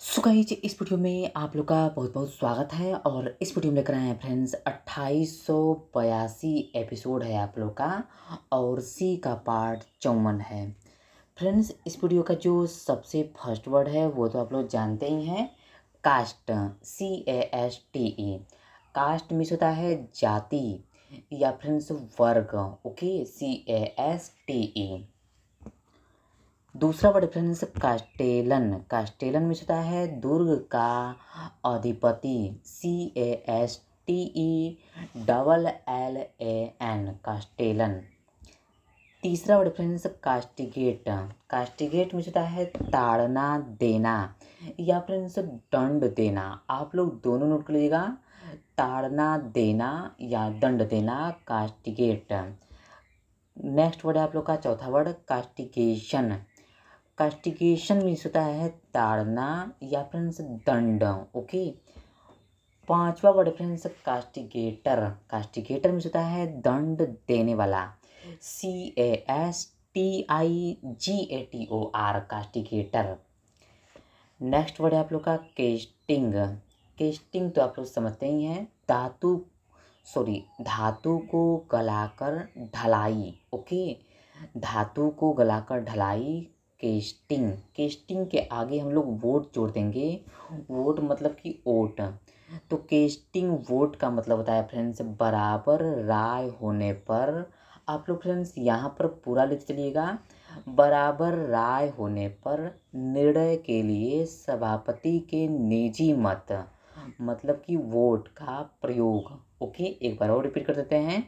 सुखाई जी इस वीडियो में आप लोग का बहुत बहुत स्वागत है और इस वीडियो में लेकर आए हैं फ्रेंड्स अट्ठाईस एपिसोड है आप लोग का और सी का पार्ट चौवन है फ्रेंड्स इस वीडियो का जो सबसे फर्स्ट वर्ड है वो तो आप लोग जानते ही हैं caste C A S T E caste means होता है जाति या फ्रेंड्स वर्ग okay C A S T E दूसरा वर्ड डिफरेंस कास्टेलन कास्टेलन में होता है दुर्ग का अधिपति C A S T E double L A N castellan तीसरा वर्ड फ्रेंड्स कास्टिगेट कास्टिगेट में होता है ताड़ना देना या फ्रेंड्स दंड देना आप लोग दोनों नोट कर लीजिएगा ताड़ना देना या दंड देना कास्टिगेट नेक्स्ट वर्ड है आप लोग का चौथा वर्ड कास्टिगेशन कास्टिगेशन मीन्स होता है ताड़ना या फिर दंड ओके पांचवा word friends castigator castigator means होता है दंड देने वाला C A S T I G A T O R castigator next word है आप लोग का केस्टिंग केस्टिंग तो आप लोग समझते ही हैं धातु सॉरी धातु को गलाकर ढलाई ओके धातु को गलाकर ढलाई केस्टिंग केस्टिंग के आगे हम लोग वोट जोड़ देंगे वोट मतलब कि ओट तो केस्टिंग वोट का मतलब होता है फ्रेंड्स बराबर राय होने पर आप लोग फ्रेंड्स यहाँ पर पूरा लिख चलिएगा बराबर राय होने पर निर्णय के लिए सभापति के निजी मत मतलब कि वोट का प्रयोग ओके एक बार और रिपीट कर देते हैं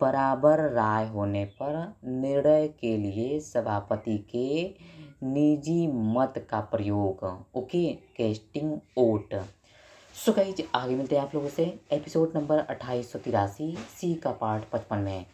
बराबर राय होने पर निर्णय के लिए सभापति के निजी मत का प्रयोग okay casting vote so guys आगे मिलते हैं आप लोगों से एपिसोड नंबर अट्ठाईस सौ तिरासी सी का पार्ट पचपन में